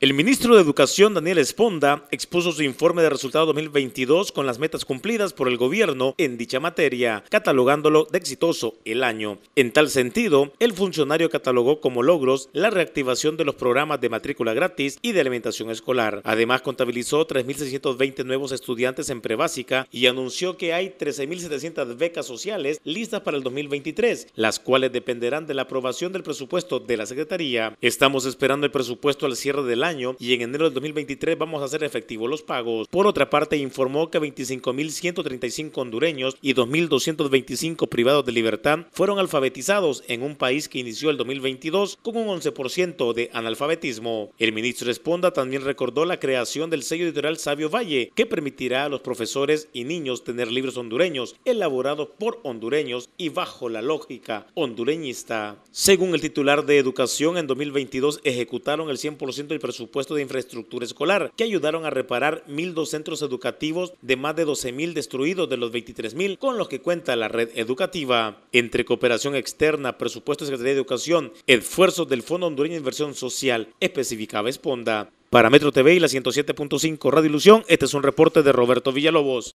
El ministro de Educación, Daniel Esponda, expuso su informe de resultado 2022 con las metas cumplidas por el gobierno en dicha materia, catalogándolo de exitoso el año. En tal sentido, el funcionario catalogó como logros la reactivación de los programas de matrícula gratis y de alimentación escolar. Además, contabilizó 3.620 nuevos estudiantes en prebásica y anunció que hay 13.700 becas sociales listas para el 2023, las cuales dependerán de la aprobación del presupuesto de la Secretaría. Estamos esperando el presupuesto al cierre del año año y en enero del 2023 vamos a hacer efectivos los pagos. Por otra parte, informó que 25.135 hondureños y 2.225 privados de libertad fueron alfabetizados en un país que inició el 2022 con un 11% de analfabetismo. El ministro Esponda también recordó la creación del sello editorial Sabio Valle, que permitirá a los profesores y niños tener libros hondureños elaborados por hondureños y bajo la lógica hondureñista. Según el titular de Educación, en 2022 ejecutaron el 100% del presupuesto presupuesto de infraestructura escolar, que ayudaron a reparar 1.200 centros educativos de más de 12.000 destruidos de los 23.000 con los que cuenta la red educativa. Entre cooperación externa, presupuesto de Secretaría de Educación, esfuerzos del Fondo Hondureño de Inversión Social, especificaba Esponda. Para Metro TV y la 107.5 Radio Ilusión, este es un reporte de Roberto Villalobos.